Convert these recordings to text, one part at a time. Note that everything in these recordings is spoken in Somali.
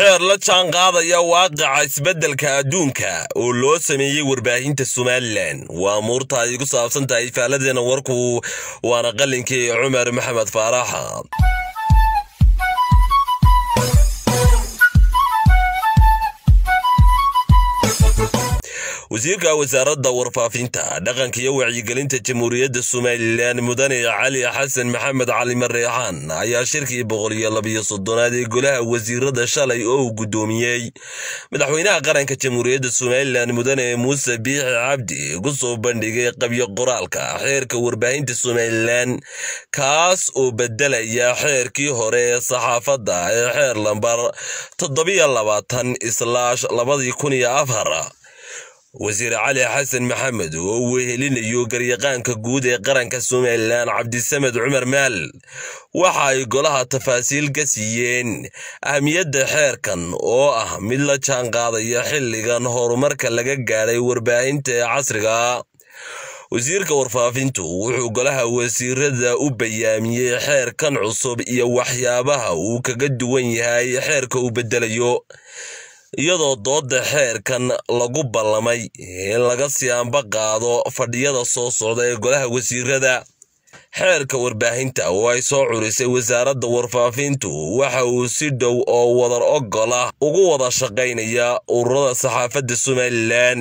xeer la jaanqaadaya waaqica isbeddelka adduunka oo loo sameeyey warbaahinta somalilan waa muurta ay igu saabsan tahay faaladeenna warku waana qalinkii cumar maxamed faaraxa wasiirka wasaaradda warfaafinta dhaqanka iyo wacyigelinta jamhuuriyadda somalilan mudane cali xasan maxamed cali mareexaan ayaa shirkii boqoliyo labiyo soddonaad ee golaha wasiirada shalay oo uu guddoomiyey madaxweynaha qaranka jamhuuriyadda somalilan mudane muuse biixi cabdi ku soo bandhigay qabyo qoraalka xeerka warbaahinta somalilan kaas oo beddelaya xeerkii hore ee saxaafadda ee xeer lambar toddobiyo labaatan islaash labadii kun iyo afar wasiir cali xasan maxamed oo uu wehelinayo garyaqaanka guud ee qaranka somalilan cabdisamed cumar maal waxa ay golaha tafaasiil ka siiyeen ahmiyadda xeerkan oo ah mid la jaanqaadaya xilligan horumarka laga gaadhay warbaahinta ee casriga wasiirka warfaafintu wuxuu golaha wasiirada u bayaamiyey xeerkan cusub iyo waxyaabaha uu kaga duwan yahay xeerka uu beddelayo iyadoo doodda xeerkan lagu ballamay in laga siyaanba qaado fadhiyada soo socda ee golaha wasiirada xeerka warbaahinta oo ay soo curisay wasaaradda warfaafintu waxa uu si dhow oo wadar ogola ugu wada shaqaynayaa ururada saxaafadda somalilan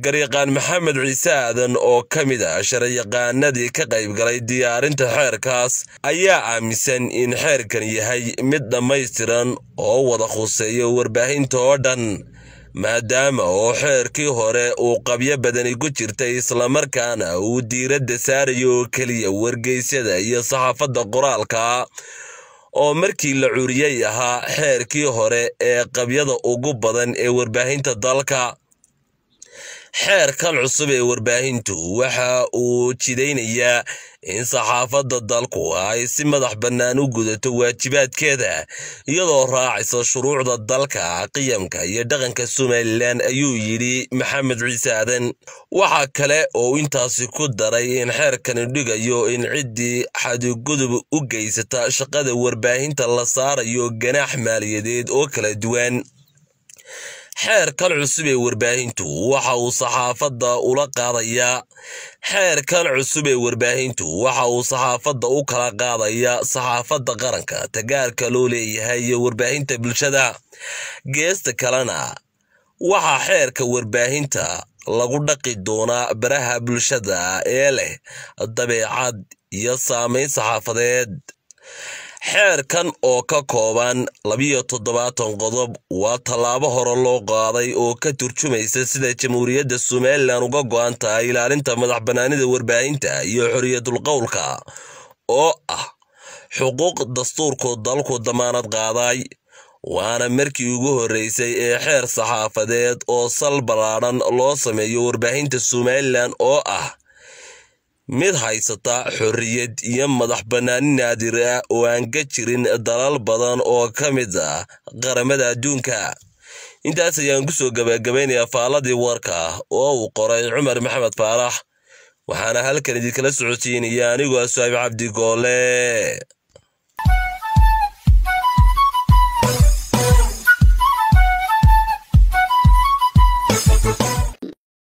garyaqaan maxamed ciise aadan oo ka mid ah sharciyaqaanadii ka qayb galay diyaarinta xeerkaas ayaa aaminsan in xeerkan yahay mid dhammaystiran oo wada khuseeya warbaahinta oo dhan maadaama oo xeerkii hore uu qabyo badani ku jirtay islamarkaana uu diiradda saarayo keliya wargeysyada iyo saxaafadda qoraalka oo markii la curiyey ahaa xeerkii hore ee qabyada ugu badan ee warbaahinta dalka xeerkan cusub ee warbaahintu waxa uu jidaynayaa in saxaafadda dalku ay si madax bannaan u gudato waajibaadkeeda iyadoo raacaysa shuruucda dalka qiyamka iyo dhaqanka somalilan ayuu yidhi maxamed ciise aadan waxaa kale oo intaasi ku daray in xeerkani dhigayo in ciddii xadigudub u geysata shaqada warbaahinta la saarayo ganaax maaliyadeed oo kala duwan xeerkan cusub ee warbaahintu waxa uu saxaafadda ula qaadayaa xeerkan cusub ee warbaahintu waxa uu saxaafadda u kala qaadayaa saxaafadda qaranka tagaarka loo leeyahay iyo warbaahinta bulshada geesta kalena waxaa xeerka warbaahinta lagu dhaqi doonaa baraha bulshada ee leh dabeecad iyo saamayn saxaafadeed xeerkan oo ka kooban labiyo toddobaatan qodob waa tallaabo hore loo qaaday oo ka turjumaysa sida jamhuuriyadda somalilan uga go'an tahay ilaalinta madax bannaanida warbaahinta iyo xorriyadulqowlka oo ah xuquuq dastuurku dalku damaanad qaaday waana markii ugu horreysay ee xeer saxaafadeed oo sal ballaadhan loo sameeyo warbaahinta somalilan oo ah mid haysata xorriyad iyo madax bannaani naadir ah oo aan ka jirin dalal badan oo ka mid ah qaramada adduunka intaas ayaan ku soo gabagabaynayaa faalladii warka oo uu qoray cumar maxamed faarax waxaana halkan idinkala socodsiinayaa anigoo saabi cabdi goole